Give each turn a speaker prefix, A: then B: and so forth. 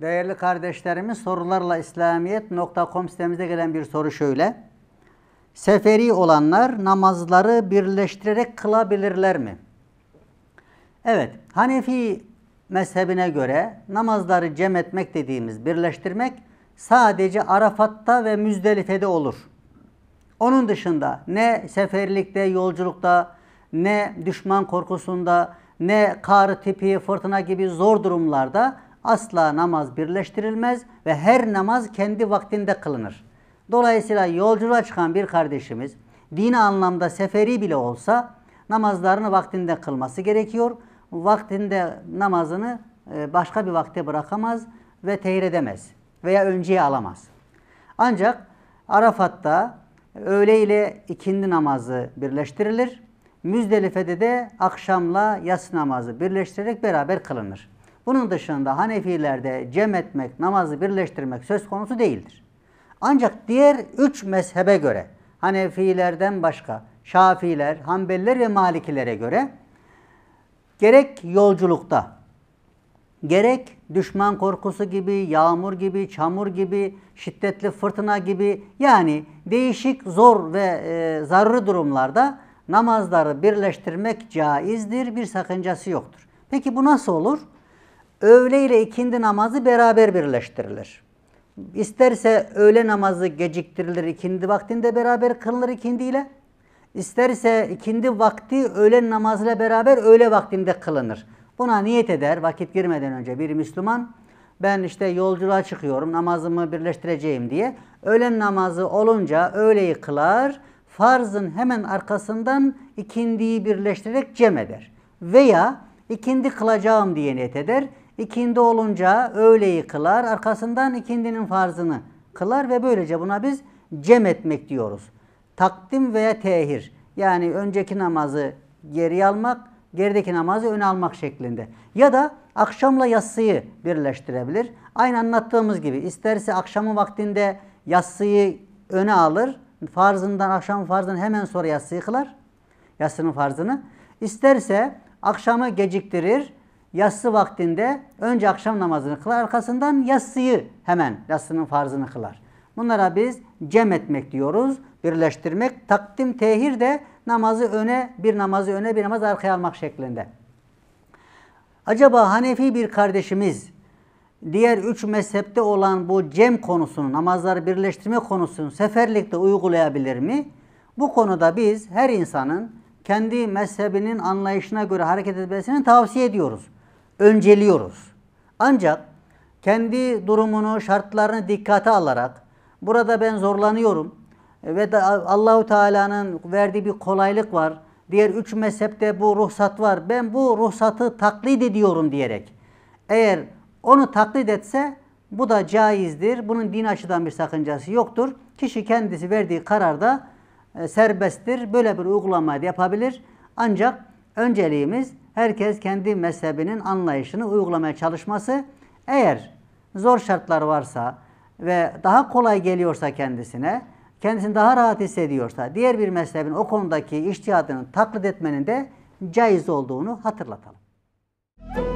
A: Değerli kardeşlerimiz sorularla İslamiyet.com sitemizde gelen bir soru şöyle. Seferi olanlar namazları birleştirerek kılabilirler mi? Evet, Hanefi mezhebine göre namazları cem etmek dediğimiz birleştirmek sadece Arafat'ta ve Müzdelife'de olur. Onun dışında ne seferlikte, yolculukta, ne düşman korkusunda, ne kar tipi, fırtına gibi zor durumlarda asla namaz birleştirilmez ve her namaz kendi vaktinde kılınır. Dolayısıyla yolculuğa çıkan bir kardeşimiz dini anlamda seferi bile olsa namazlarını vaktinde kılması gerekiyor. Vaktinde namazını e, başka bir vakte bırakamaz ve tehir edemez veya önceye alamaz. Ancak Arafat'ta öğle ile ikindi namazı birleştirilir. Müzdelife'de de akşamla yas namazı birleştirerek beraber kılınır. Bunun dışında Hanefilerde cem etmek, namazı birleştirmek söz konusu değildir. Ancak diğer üç mezhebe göre Hanefilerden başka Şafiler, Hanbeliler ve Malikilere göre gerek yolculukta, gerek düşman korkusu gibi, yağmur gibi, çamur gibi, şiddetli fırtına gibi yani değişik zor ve e, zararlı durumlarda namazları birleştirmek caizdir, bir sakıncası yoktur. Peki bu nasıl olur? öğle ile ikindi namazı beraber birleştirilir. İsterse öğle namazı geciktirilir ikindi vaktinde beraber kılınır ikindiyle. İsterse ikindi vakti öğlen namazıyla beraber öğle vaktinde kılınır. Buna niyet eder vakit girmeden önce bir Müslüman ben işte yolculuğa çıkıyorum namazımı birleştireceğim diye. Öğlen namazı olunca öğleyi kılar. Farzın hemen arkasından ikindiyi birleştirerek cem eder. Veya ikindi kılacağım diye niyet eder. İkindi olunca öğle yıkılar, arkasından ikindinin farzını kılar ve böylece buna biz cem etmek diyoruz. Takdim veya tehir yani önceki namazı geri almak, gerideki namazı öne almak şeklinde. Ya da akşamla yatsıyı birleştirebilir. Aynı anlattığımız gibi isterse akşamı vaktinde yatsıyı öne alır, farzından akşam farzından hemen sonra yatsıyı kılar. Yatsının farzını. İsterse akşamı geciktirir, yatsı vaktinde önce akşam namazını kılar, arkasından yatsıyı hemen yatsının farzını kılar. Bunlara biz cem etmek diyoruz, birleştirmek. Takdim tehir de namazı öne, bir namazı öne, bir namaz arkaya almak şeklinde. Acaba Hanefi bir kardeşimiz diğer üç mezhepte olan bu cem konusunu, namazları birleştirme konusunu seferlikte uygulayabilir mi? Bu konuda biz her insanın kendi mezhebinin anlayışına göre hareket etmesini tavsiye ediyoruz önceliyoruz. Ancak kendi durumunu, şartlarını dikkate alarak burada ben zorlanıyorum ve Allahu Teala'nın verdiği bir kolaylık var. Diğer üç mezhepte bu ruhsat var. Ben bu ruhsatı taklit ediyorum diyerek. Eğer onu taklit etse bu da caizdir. Bunun din açıdan bir sakıncası yoktur. Kişi kendisi verdiği kararda e, serbesttir. Böyle bir uygulamayı yapabilir. Ancak önceliğimiz herkes kendi mezhebinin anlayışını uygulamaya çalışması eğer zor şartlar varsa ve daha kolay geliyorsa kendisine, kendisini daha rahat hissediyorsa diğer bir mezhebin o konudaki iştihadını taklit etmenin de caiz olduğunu hatırlatalım. Müzik